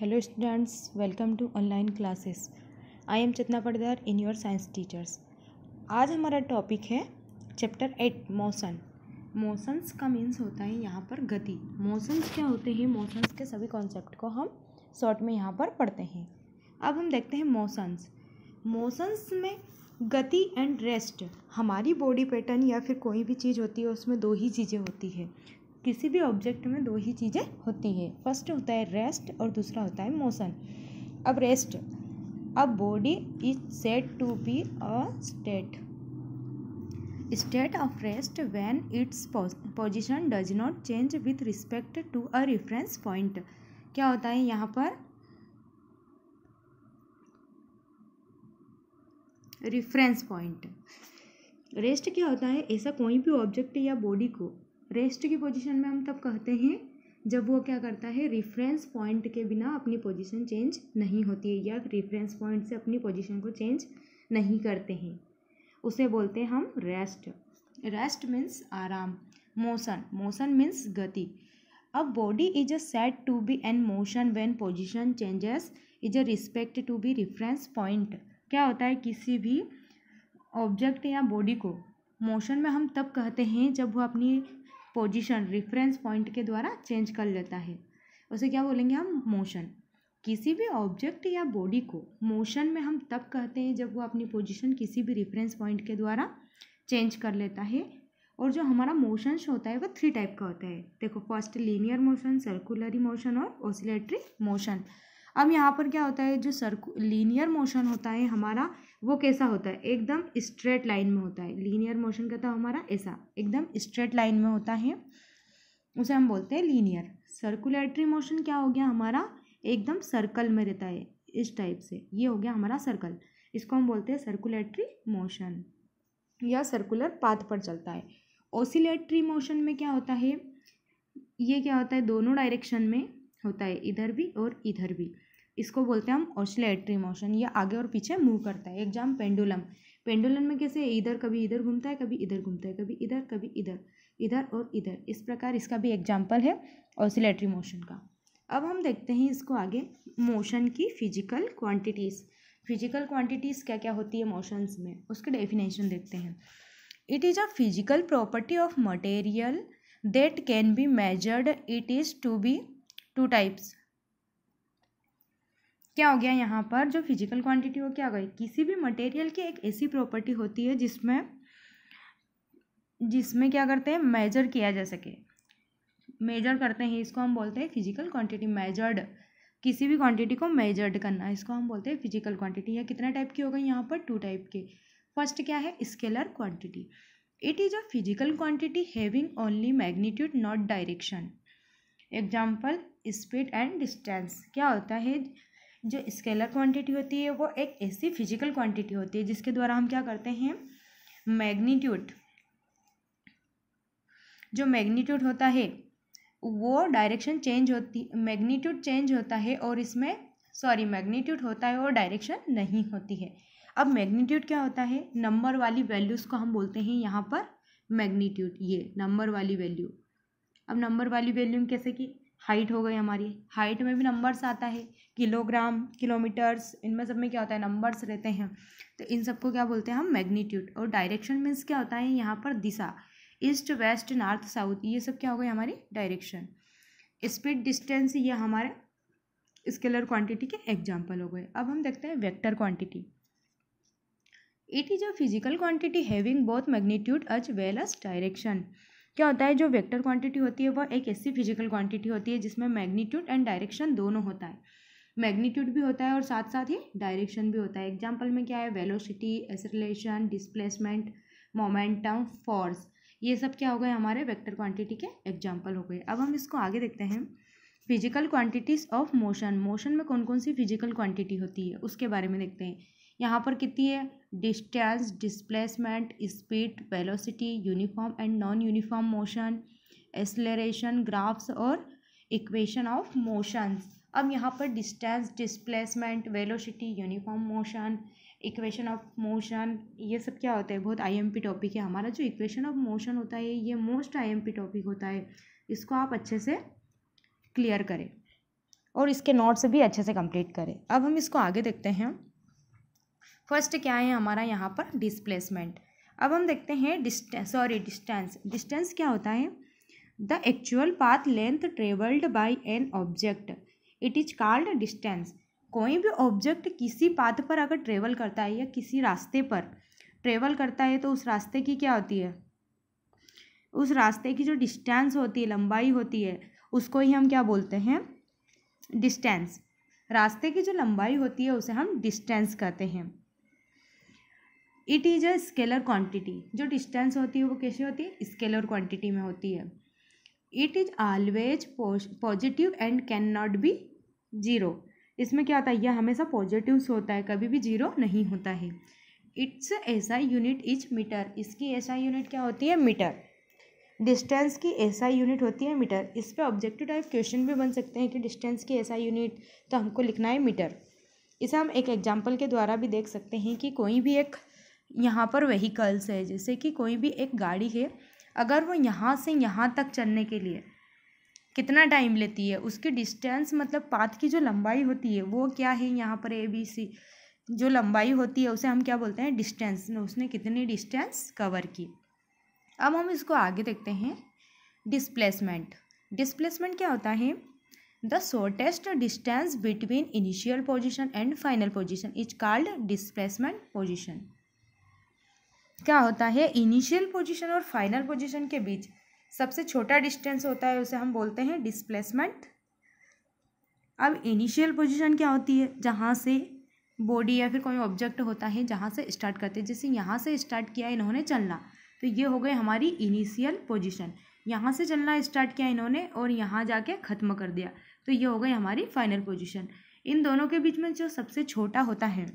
hello students welcome to online classes I am Chitna Pardar in your science teachers आज हमारा topic है chapter eight motion motions का means होता है यहाँ पर गति मोशंस क्या होते हैं मोशंस के सभी कॉन्सेप्ट को हम शॉर्ट में यहाँ पर पढ़ते हैं अब हम देखते हैं मोशंस मोशंस में गति एंड रेस्ट हमारी बॉडी पैटर्न या फिर कोई भी चीज़ होती है उसमें दो ही चीज़ें होती है किसी भी ऑब्जेक्ट में दो ही चीज़ें होती है फर्स्ट होता है रेस्ट और दूसरा होता है मोशन अब रेस्ट अब body is set to be a state state of rest when its position does not change with respect to a reference point क्या होता है यहाँ पर रिफरेंस पॉइंट रेस्ट क्या होता है ऐसा कोई भी ऑब्जेक्ट या बॉडी को रेस्ट की पोजीशन में हम तब कहते हैं जब वो क्या करता है रिफरेंस पॉइंट के बिना अपनी पोजीशन चेंज नहीं होती है या रेफरेंस पॉइंट से अपनी पोजीशन को चेंज नहीं करते हैं उसे बोलते हैं हम रेस्ट रेस्ट मीन्स आराम मोशन मोशन मीन्स गति अब body is a set to be an motion when position changes is a respect to be reference point क्या होता है किसी भी ऑब्जेक्ट या बॉडी को मोशन में हम तब कहते हैं जब वो अपनी पोजीशन रिफरेंस पॉइंट के द्वारा चेंज कर लेता है उसे क्या बोलेंगे हम मोशन किसी भी ऑब्जेक्ट या बॉडी को मोशन में हम तब कहते हैं जब वो अपनी पोजीशन किसी भी रिफरेंस पॉइंट के द्वारा चेंज कर लेता है और जो हमारा मोशंस होता है वो थ्री टाइप का होता है देखो first linear motion circular motion और ओसिलेटरी मोशन अब यहाँ पर क्या होता है जो सर्कु लीनियर मोशन होता है हमारा वो कैसा होता है एकदम स्ट्रेट लाइन में होता है लीनियर मोशन कहता है हमारा ऐसा एकदम स्ट्रेट लाइन में होता है उसे हम बोलते हैं लीनियर सर्कुलेटरी मोशन क्या हो गया हमारा एकदम सर्कल में रहता है इस टाइप से ये हो गया हमारा सर्कल इसको हम बोलते हैं सर्कुलेटरी मोशन या सर्कुलर पाथ पर चलता है ओसिलेटरी मोशन में क्या होता है ये क्या होता है दोनों डायरेक्शन में होता है इधर भी और इधर भी इसको बोलते हैं हम ऑस्लेटरी मोशन ये आगे और पीछे मूव करता है एग्जाम पेंडुलम पेंडुलम में कैसे इधर कभी इधर घूमता है कभी इधर घूमता है कभी इधर कभी इधर इधर और इधर इस प्रकार इसका भी एग्जाम्पल है ऑसिलेटरी मोशन का अब हम देखते हैं इसको आगे मोशन की फिजिकल क्वांटिटीज़ फिजिकल क्वांटिटीज़ क्या क्या होती है मोशंस में उसके डेफिनेशन देखते हैं it is a physical property of material that can be measured it is to be two types क्या हो गया यहाँ पर जो फिजिकल क्वांटिटी हो क्या हो गई किसी भी मटेरियल की एक ऐसी प्रॉपर्टी होती है जिसमें जिसमें क्या करते हैं मेजर किया जा सके मेजर करते हैं इसको हम बोलते हैं फिजिकल क्वांटिटी मेजर्ड किसी भी क्वांटिटी को मेजर्ड करना इसको हम बोलते हैं फिजिकल क्वांटिटी या कितने टाइप की हो गई यहाँ पर टू टाइप के फर्स्ट क्या है scalar quantity it is a physical quantity having only magnitude not direction example speed and distance क्या होता है जो स्केलर क्वांटिटी होती है वो एक ऐसी फिजिकल क्वांटिटी होती है जिसके द्वारा हम क्या करते हैं मैग्नीट्यूड जो मैग्नीट्यूड होता है वो डायरेक्शन चेंज होती मैग्नीट्यूड चेंज होता है और इसमें सॉरी मैग्नीट्यूड होता है और डायरेक्शन नहीं होती है अब मैग्नीट्यूड क्या होता है नंबर वाली वैल्यूज़ को हम बोलते हैं यहाँ पर मैग्नीट्यूड ये नंबर वाली वैल्यू अब नंबर वाली वैल्यू कैसे कि हाइट हो गई हमारी हाइट में भी नंबर्स आता है किलोग्राम किलोमीटर्स इनमें सब में क्या होता है नंबर्स रहते हैं तो इन सबको क्या बोलते हैं हम मैग्नीट्यूड और डायरेक्शन मीन्स क्या होता है यहाँ पर दिशा ईस्ट वेस्ट नॉर्थ साउथ ये सब क्या हो गए हमारी डायरेक्शन स्पीड डिस्टेंस ये हमारे स्केलर क्वांटिटी के एग्जाम्पल हो गए अब हम देखते हैं vector quantity it is a physical quantity having both magnitude as well as direction क्या होता है जो वेक्टर क्वांटिटी होती है वह एक ऐसी फिजिकल क्वांटिटी होती है जिसमें मैग्नीट्यूड एंड डायरेक्शन दोनों होता है मैग्नीट्यूड भी होता है और साथ साथ ही डायरेक्शन भी होता है एग्जाम्पल में क्या है velocity acceleration displacement momentum force ये सब क्या हो गए हमारे वेक्टर क्वांटिटी के एग्जाम्पल हो गए अब हम इसको आगे देखते हैं physical quantities of motion motion में कौन कौन सी फिजिकल क्वांटिटी होती है उसके बारे में देखते हैं यहाँ पर कितनी है distance displacement speed velocity uniform and non uniform motion acceleration graphs और इक्वेशन ऑफ मोशंस अब यहाँ पर distance displacement velocity uniform motion equation of motion ये सब क्या होता है बहुत आईएमपी टॉपिक है हमारा जो इक्वेशन ऑफ मोशन होता है ये मोस्ट आईएमपी टॉपिक होता है इसको आप अच्छे से क्लियर करें और इसके नोट्स भी अच्छे से कंप्लीट करें अब हम इसको आगे देखते हैं फर्स्ट क्या है हमारा यहाँ पर डिस्प्लेसमेंट अब हम देखते हैं डिस्टेंस सॉरी डिस्टेंस डिस्टेंस क्या होता है the actual path length travelled by an object it is called distance कोई भी ऑब्जेक्ट किसी पाथ पर अगर ट्रेवल करता है या किसी रास्ते पर ट्रेवल करता है तो उस रास्ते की क्या होती है उस रास्ते की जो डिस्टेंस होती है लंबाई होती है उसको ही हम क्या बोलते हैं डिस्टेंस रास्ते की जो लंबाई होती है उसे हम डिस्टेंस कहते हैं it is a scalar quantity जो डिस्टेंस होती है वो कैसे होती है स्केलर क्वांटिटी में होती है it is always positive and can not be zero इसमें क्या होता है यह हमेशा पॉजिटिव होता है कभी भी जीरो नहीं होता है इट्स ऐसा यूनिट इज मीटर इसकी ऐसा यूनिट क्या होती है मीटर डिस्टेंस की ऐसा यूनिट होती है मीटर इस पर ऑब्जेक्टिव टाइप क्वेश्चन भी बन सकते हैं कि डिस्टेंस की ऐसा यूनिट तो हमको लिखना है मीटर इसे हम एक एग्जाम्पल के द्वारा भी देख सकते हैं कि कोई भी एक यहाँ पर व्हीकल्स है जैसे कि कोई भी एक गाड़ी है अगर वो यहाँ से यहाँ तक चलने के लिए कितना टाइम लेती है उसकी डिस्टेंस मतलब पाथ की जो लंबाई होती है वो क्या है यहाँ पर ए बी सी जो लंबाई होती है उसे हम क्या बोलते हैं डिस्टेंस उसने कितनी डिस्टेंस कवर की अब हम इसको आगे देखते हैं डिस्प्लेसमेंट डिस्प्लेसमेंट क्या होता है the shortest distance between initial position and final position is called displacement position क्या होता है इनिशियल पोजीशन और फाइनल पोजीशन के बीच सबसे छोटा डिस्टेंस होता है उसे हम बोलते हैं डिस्प्लेसमेंट अब इनिशियल पोजीशन क्या होती है जहाँ से बॉडी या फिर कोई ऑब्जेक्ट होता है जहाँ से स्टार्ट करते हैं जैसे यहाँ से स्टार्ट किया इन्होंने चलना तो ये हो गए हमारी इनिशियल पोजिशन यहाँ से चलना स्टार्ट किया इन्होंने और यहाँ जाके ख़त्म कर दिया तो ये हो गई हमारी फाइनल पोजिशन इन दोनों के बीच में जो सबसे छोटा होता है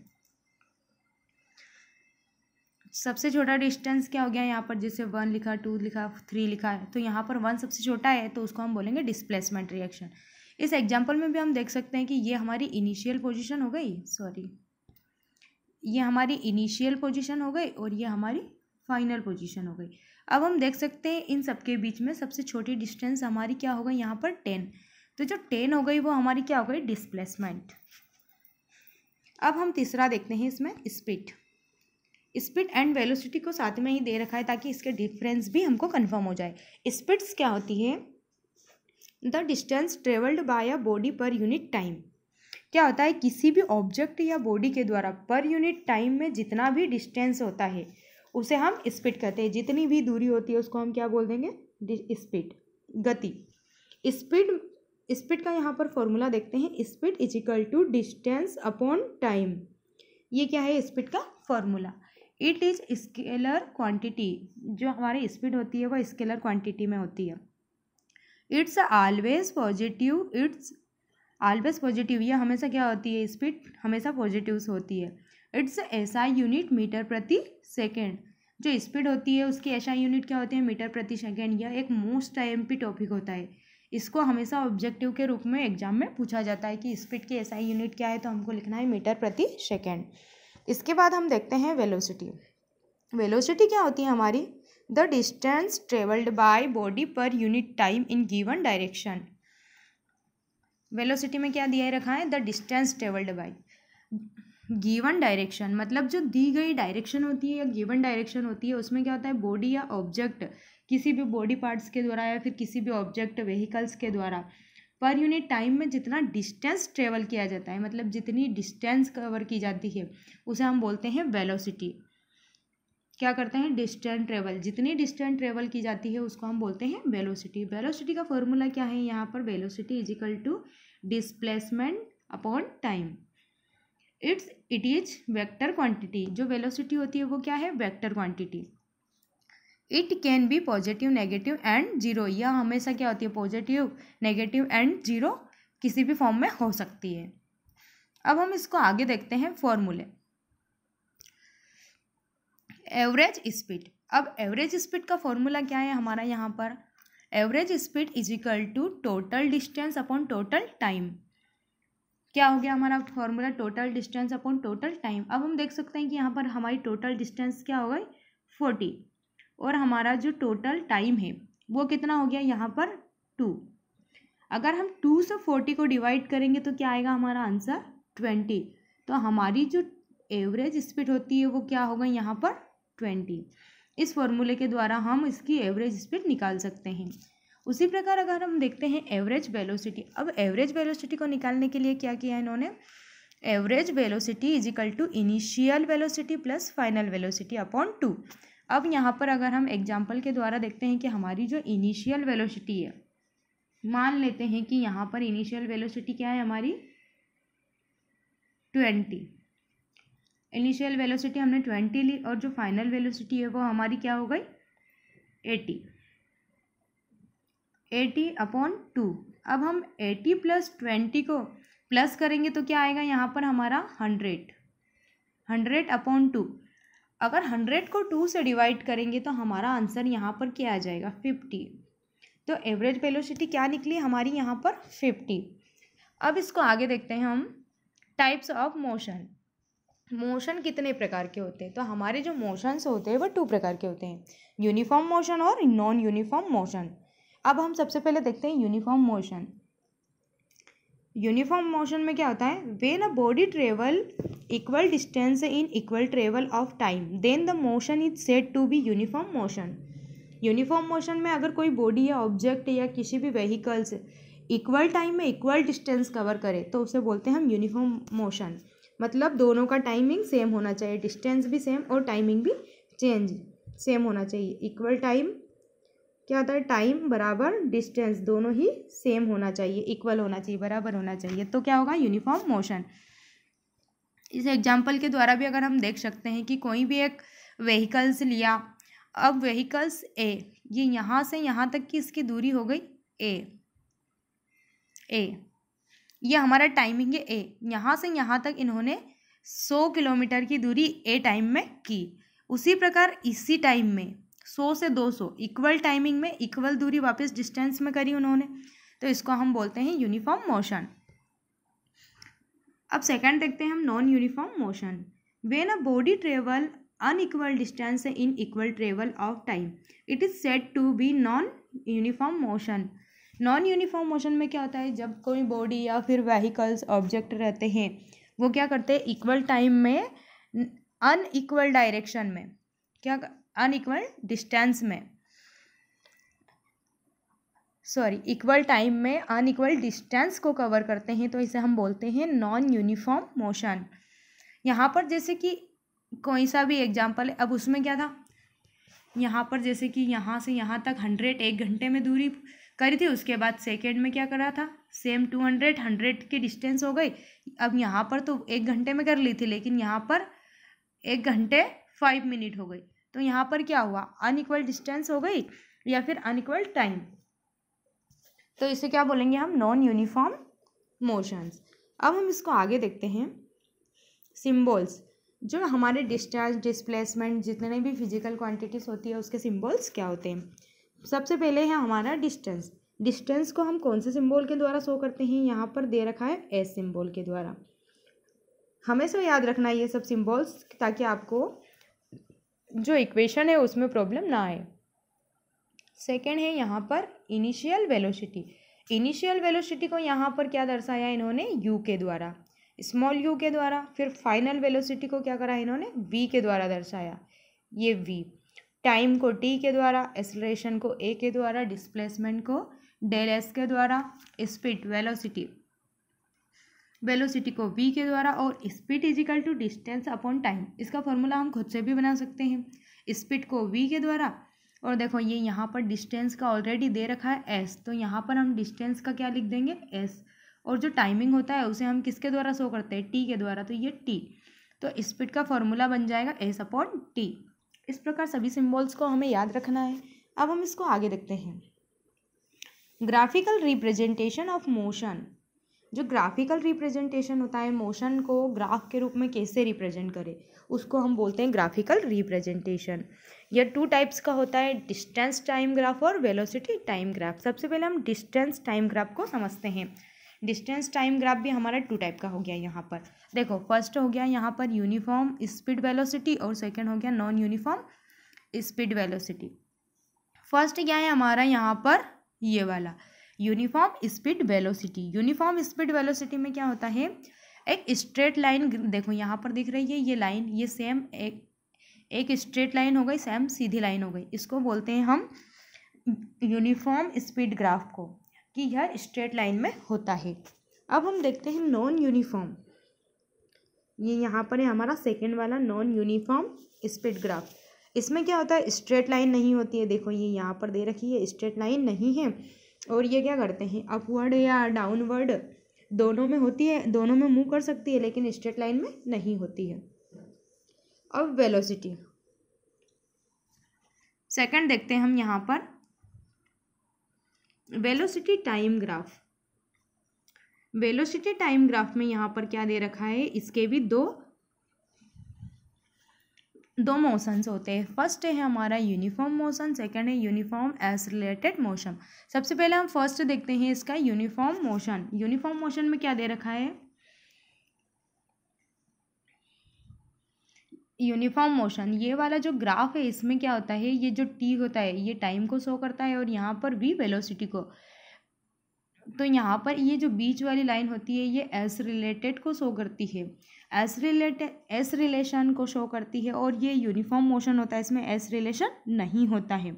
सबसे छोटा डिस्टेंस क्या हो गया यहाँ पर जैसे वन लिखा टू लिखा थ्री लिखा है तो यहाँ पर वन सबसे छोटा है तो उसको हम बोलेंगे डिस्प्लेसमेंट रिएक्शन इस एग्जाम्पल में भी हम देख सकते हैं कि ये हमारी इनिशियल पोजिशन हो गई सॉरी ये हमारी इनिशियल पोजिशन हो गई और ये हमारी फाइनल पोजिशन हो गई अब हम देख सकते हैं इन सबके बीच में सबसे छोटी डिस्टेंस हमारी क्या हो गई यहाँ पर टेन तो जो टेन हो गई वो हमारी क्या हो गई डिस्प्लेसमेंट अब हम तीसरा देखते हैं इसमें स्पीड स्पीड एंड वेलोसिटी को साथ में ही दे रखा है ताकि इसके डिफरेंस भी हमको कन्फर्म हो जाए स्पीड्स क्या होती है the distance travelled by a body per unit time क्या होता है किसी भी ऑब्जेक्ट या बॉडी के द्वारा पर यूनिट टाइम में जितना भी डिस्टेंस होता है उसे हम स्पीड कहते हैं जितनी भी दूरी होती है उसको हम क्या बोल देंगे स्पीड गति स्पीड स्पीड का यहाँ पर फॉर्मूला देखते हैं speed is equal to distance upon time ये क्या है स्पीड का formula it is scalar quantity जो हमारी स्पीड होती है वह स्केलर क्वांटिटी में होती है it's always positive it's always positive यह हमेशा क्या होती है स्पीड हमेशा पॉजिटिव होती है इट्स ऐसा यूनिट मीटर प्रति सेकेंड जो स्पीड होती है उसकी ऐसा यूनिट क्या होती है मीटर प्रति सेकेंड यह एक मोस्ट टाइम पी टॉपिक होता है इसको हमेशा ऑब्जेक्टिव के रूप में एग्जाम में पूछा जाता है कि स्पीड की ऐसा यूनिट क्या है तो हमको लिखना है मीटर प्रति सेकेंड इसके बाद हम देखते हैं वेलोसिटी वेलोसिटी क्या होती है हमारी the distance travelled by body per unit time in given direction velocity में क्या दिया रखा है the distance travelled by given direction मतलब जो दी गई डायरेक्शन होती है या गिवन डायरेक्शन होती है उसमें क्या होता है बॉडी या ऑब्जेक्ट किसी भी बॉडी पार्ट्स के द्वारा या फिर किसी भी ऑब्जेक्ट व्हीकल्स के द्वारा पर यूनिट टाइम में जितना डिस्टेंस ट्रेवल किया जाता है मतलब जितनी डिस्टेंस कवर की जाती है उसे हम बोलते हैं वेलोसिटी क्या करते हैं डिस्टेंट ट्रेवल जितनी डिस्टेंट ट्रेवल की जाती है उसको हम बोलते हैं वेलोसिटी वेलोसिटी का फॉर्मूला क्या है यहाँ पर velocity equal to displacement upon time it's it is vector quantity जो वेलोसिटी होती है वो क्या है vector quantity it can be positive negative and zero यह हमेशा क्या होती है पॉजिटिव नेगेटिव एंड जीरो किसी भी फॉर्म में हो सकती है अब हम इसको आगे देखते हैं फॉर्मूले एवरेज स्पीड अब एवरेज स्पीड का फॉर्मूला क्या है हमारा यहाँ पर average speed is equal to total distance upon total time क्या हो गया हमारा formula total distance upon total time अब हम देख सकते हैं कि यहाँ पर हमारी टोटल डिस्टेंस क्या हो गई फोर्टी और हमारा जो टोटल टाइम है वो कितना हो गया यहाँ पर टू अगर हम टू से फोर्टी को डिवाइड करेंगे तो क्या आएगा हमारा आंसर ट्वेंटी तो हमारी जो एवरेज स्पीड होती है वो क्या होगा यहाँ पर ट्वेंटी इस फॉर्मूले के द्वारा हम इसकी एवरेज स्पीड निकाल सकते हैं उसी प्रकार अगर हम देखते हैं एवरेज वेलोसिटी अब एवरेज वेलोसिटी को निकालने के लिए क्या किया है इन्होंने average velocity is equal to initial velocity plus final velocity upon two अब यहाँ पर अगर हम एग्जाम्पल के द्वारा देखते हैं कि हमारी जो इनिशियल वेलोसिटी है मान लेते हैं कि यहाँ पर इनिशियल वेलोसिटी क्या है हमारी ट्वेंटी इनिशियल वेलोसिटी हमने ट्वेंटी ली और जो फाइनल वेलोसिटी है वो हमारी क्या हो गई एटी एटी अपॉन टू अब हम एटी प्लस ट्वेंटी को प्लस करेंगे तो क्या आएगा यहाँ पर हमारा हंड्रेड हंड्रेड अपॉन टू अगर हंड्रेड को टू से डिवाइड करेंगे तो हमारा आंसर यहाँ पर क्या आ जाएगा फिफ्टी तो एवरेज वेलोसिटी क्या निकली हमारी यहाँ पर फिफ्टी अब इसको आगे देखते हैं हम टाइप्स ऑफ मोशन मोशन कितने प्रकार के होते हैं तो हमारे जो मोशंस होते हैं वो टू प्रकार के होते हैं यूनिफॉर्म मोशन और नॉन यूनिफॉर्म मोशन अब हम सबसे पहले देखते हैं यूनिफॉर्म मोशन यूनिफॉर्म मोशन में क्या होता है when a body travel equal distance in equal travel of time then the motion is set to be uniform motion uniform motion में अगर कोई बॉडी या ऑब्जेक्ट या किसी भी व्हीकल्स इक्वल टाइम में इक्वल डिस्टेंस कवर करे तो उसे बोलते हैं हम यूनिफॉर्म मोशन मतलब दोनों का टाइमिंग सेम होना चाहिए डिस्टेंस भी सेम और टाइमिंग भी चेंज सेम होना चाहिए इक्वल टाइम क्या होता है टाइम बराबर डिस्टेंस दोनों ही सेम होना चाहिए इक्वल होना चाहिए बराबर होना चाहिए तो क्या होगा यूनिफॉर्म मोशन इस एग्जाम्पल के द्वारा भी अगर हम देख सकते हैं कि कोई भी एक व्हीकल्स लिया अब व्हीकल्स ए ये यहाँ से यहाँ तक की इसकी दूरी हो गई ए ए ये हमारा टाइमिंग है ए यहाँ से यहाँ तक इन्होंने सौ किलोमीटर की दूरी ए टाइम में की उसी प्रकार इसी टाइम में सौ से दो सौ इक्वल टाइमिंग में इक्वल दूरी वापस डिस्टेंस में करी उन्होंने तो इसको हम बोलते हैं यूनिफॉर्म मोशन अब सेकंड देखते हैं हम non uniform motion when a body travel unequal distance in equal travel of time it is set to be non uniform motion non uniform motion में क्या होता है जब कोई बॉडी या फिर व्हीकल्स ऑब्जेक्ट रहते हैं वो क्या करते हैं इक्वल टाइम में अनइक्वल डायरेक्शन में क्या अनइक्वल डिस्टेंस में सॉरी इक्वल टाइम में अनइक्वल डिस्टेंस को कवर करते हैं तो इसे हम बोलते हैं नॉन यूनिफॉर्म मोशन यहाँ पर जैसे कि कोई सा भी एग्जाम्पल है अब उसमें क्या था यहाँ पर जैसे कि यहाँ से यहाँ तक हंड्रेड एक घंटे में दूरी करी थी उसके बाद सेकेंड में क्या करा था सेम टू हंड्रेड हंड्रेड की डिस्टेंस हो गई अब यहाँ पर तो एक घंटे में कर ली थी लेकिन यहाँ पर एक घंटे फाइव मिनट हो गई तो यहाँ पर क्या हुआ अनइक्वल डिस्टेंस हो गई या फिर अनइक्वल टाइम तो इसे क्या बोलेंगे हम नॉन यूनिफॉर्म मोशंस अब हम इसको आगे देखते हैं सिम्बल्स जो हमारे डिस्चार्ज डिस्प्लेसमेंट जितने भी फिजिकल क्वांटिटीज़ होती है उसके सिम्बल्स क्या होते हैं सबसे पहले है हमारा डिस्टेंस डिस्टेंस को हम कौन से सिंबल के द्वारा शो करते हैं यहाँ पर दे रखा है एस सिंबल के द्वारा हमेशा याद रखना ये सब सिंबल्स ताकि आपको जो इक्वेशन है उसमें प्रॉब्लम ना आए सेकेंड है यहाँ पर इनिशियल वेलोसिटी इनिशियल वेलोसिटी को यहाँ पर क्या दर्शाया इन्होंने यू के द्वारा स्मॉल यू के द्वारा फिर फाइनल वेलोसिटी को क्या करा इन्होंने वी के द्वारा दर्शाया ये वी टाइम को टी के द्वारा एसलेशन को ए के द्वारा डिस्प्लेसमेंट को डेल एस के द्वारा स्पीड वेलोसिटी वेलोसिटी को वी के द्वारा और speed equal to distance upon time इसका फॉर्मूला हम खुद से भी बना सकते हैं स्पीड को वी के द्वारा और देखो ये यहाँ पर डिस्टेंस का ऑलरेडी दे रखा है एस तो यहाँ पर हम डिस्टेंस का क्या लिख देंगे एस और जो टाइमिंग होता है उसे हम किसके द्वारा शो करते हैं टी के द्वारा तो ये टी तो स्पीड का फॉर्मूला बन जाएगा एस अपॉन टी इस प्रकार सभी सिंबल्स को हमें याद रखना है अब हम इसको आगे देखते हैं ग्राफिकल रिप्रेजेंटेशन ऑफ मोशन जो ग्राफिकल रिप्रेजेंटेशन होता है मोशन को ग्राफ के रूप में कैसे रिप्रेजेंट करें उसको हम बोलते हैं ग्राफिकल रिप्रेजेंटेशन यह टू टाइप्स का होता है डिस्टेंस टाइम ग्राफ और वेलोसिटी टाइम ग्राफ सबसे पहले हम डिस्टेंस टाइम ग्राफ को समझते हैं डिस्टेंस टाइम ग्राफ भी हमारा टू टाइप का हो गया यहाँ पर देखो फर्स्ट हो गया यहाँ पर यूनिफॉर्म स्पीड वेलोसिटी और सेकेंड हो गया non uniform speed velocity first क्या है हमारा यहाँ पर ये वाला uniform speed velocity uniform speed velocity में क्या होता है एक स्ट्रेट लाइन देखो यहाँ पर दिख रही है ये लाइन ये सेम एक एक स्ट्रेट लाइन हो गई सेम सीधी लाइन हो गई इसको बोलते हैं हम यूनिफॉर्म स्पीड ग्राफ को कि यह स्ट्रेट लाइन में होता है अब हम देखते हैं नॉन यूनिफॉर्म ये यहाँ पर है हमारा सेकेंड वाला नॉन यूनिफॉर्म स्पीड ग्राफ इसमें क्या होता है स्ट्रेट लाइन नहीं होती है देखो ये यहाँ पर दे रखी है स्ट्रेट लाइन नहीं है और ये क्या करते हैं अपवर्ड या डाउनवर्ड दोनों में होती है दोनों में मूव कर सकती है लेकिन स्ट्रेट लाइन में नहीं होती है अब वेलोसिटी सेकंड देखते हैं हम यहाँ पर velocity time graph velocity time graph में यहाँ पर क्या दे रखा है इसके भी दो दो मोशन होते हैं फर्स्ट है हमारा यूनिफॉर्म मोशन सेकंड है यूनिफॉर्म एज रिलेटेड मोशन सबसे पहले हम फर्स्ट देखते हैं इसका यूनिफॉर्म मोशन यूनिफॉर्म मोशन में क्या दे रखा है यूनिफॉर्म मोशन ये वाला जो ग्राफ है इसमें क्या होता है ये जो टी होता है ये टाइम को शो करता है और यहाँ पर वी वेलोसिटी को तो यहाँ पर ये जो बीच वाली लाइन होती है ये एस रिलेटेड को शो करती है एस रिलेटेड एस रिलेशन को शो करती है और ये यूनिफॉर्म मोशन होता है इसमें एस रिलेशन नहीं होता है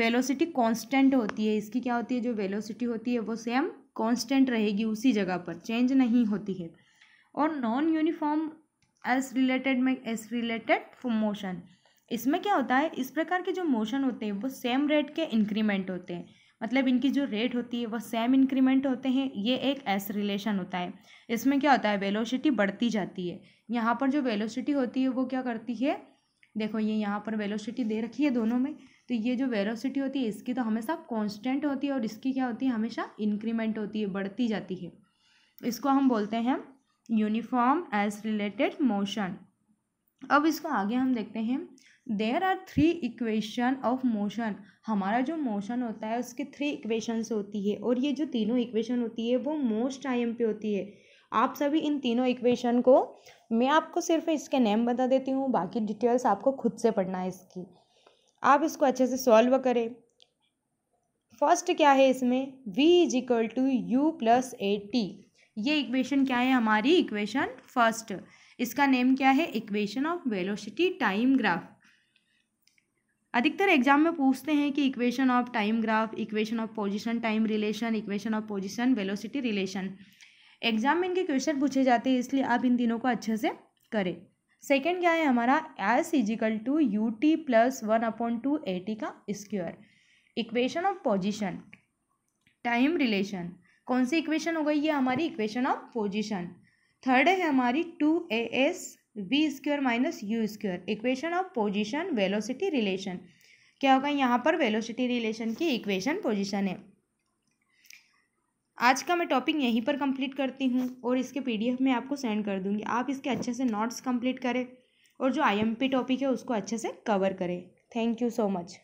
वेलोसिटी कांस्टेंट होती है इसकी क्या होती है जो वेलोसिटी होती है वो सेम कांस्टेंट रहेगी उसी जगह पर चेंज नहीं होती है और नॉन यूनिफॉर्म एस रिलेटेड में एस रिलेटेड मोशन इसमें क्या होता है इस प्रकार के जो मोशन होते हैं वो सेम रेट के इंक्रीमेंट होते हैं मतलब इनकी जो रेट होती है वो सेम इंक्रीमेंट होते हैं ये एक एस रिलेशन होता है इसमें क्या होता है वेलोसिटी बढ़ती जाती है यहाँ पर जो वेलोसिटी होती है वो क्या करती है देखो ये यहाँ पर वेलोसिटी दे रखी है दोनों में तो ये जो वेलोसिटी होती है इसकी तो हमेशा कॉन्स्टेंट होती है और इसकी क्या होती है हमेशा इंक्रीमेंट होती है बढ़ती जाती है इसको हम बोलते हैं यूनिफॉर्म एज रिलेटेड मोशन अब इसको आगे हम देखते हैं there are three equation of motion हमारा जो मोशन होता है उसके थ्री इक्वेशंस होती है और ये जो तीनों इक्वेशन होती है वो मोस्ट टाइम पे होती है आप सभी इन तीनों इक्वेशन को मैं आपको सिर्फ इसके नेम बता देती हूँ बाकी डिटेल्स आपको खुद से पढ़ना है इसकी आप इसको अच्छे से सॉल्व करें फर्स्ट क्या है इसमें v is equal to u plus a t ये इक्वेशन क्या है हमारी इक्वेशन फर्स्ट इसका नेम क्या है equation of velocity time graph अधिकतर एग्जाम में पूछते हैं कि equation of time graph equation of position time relation equation of position velocity relation exam में इनके क्वेश्चन पूछे जाते हैं इसलिए आप इन तीनों को अच्छे से करें सेकेंड क्या है हमारा s equal to u t plus one upon two a t का square equation of position time relation कौन सी इक्वेशन हो गई ये हमारी इक्वेशन ऑफ पोजिशन थर्ड है हमारी two a s v square minus u square equation of position velocity relation क्या होगा यहाँ पर वेलोसिटी रिलेशन की इक्वेशन पोजिशन है आज का मैं टॉपिक यहीं पर कंप्लीट करती हूँ और इसके पीडीएफ में आपको सेंड कर दूँगी आप इसके अच्छे से नोट्स कंप्लीट करें और जो आईएमपी टॉपिक है उसको अच्छे से कवर करें थैंक यू सो मच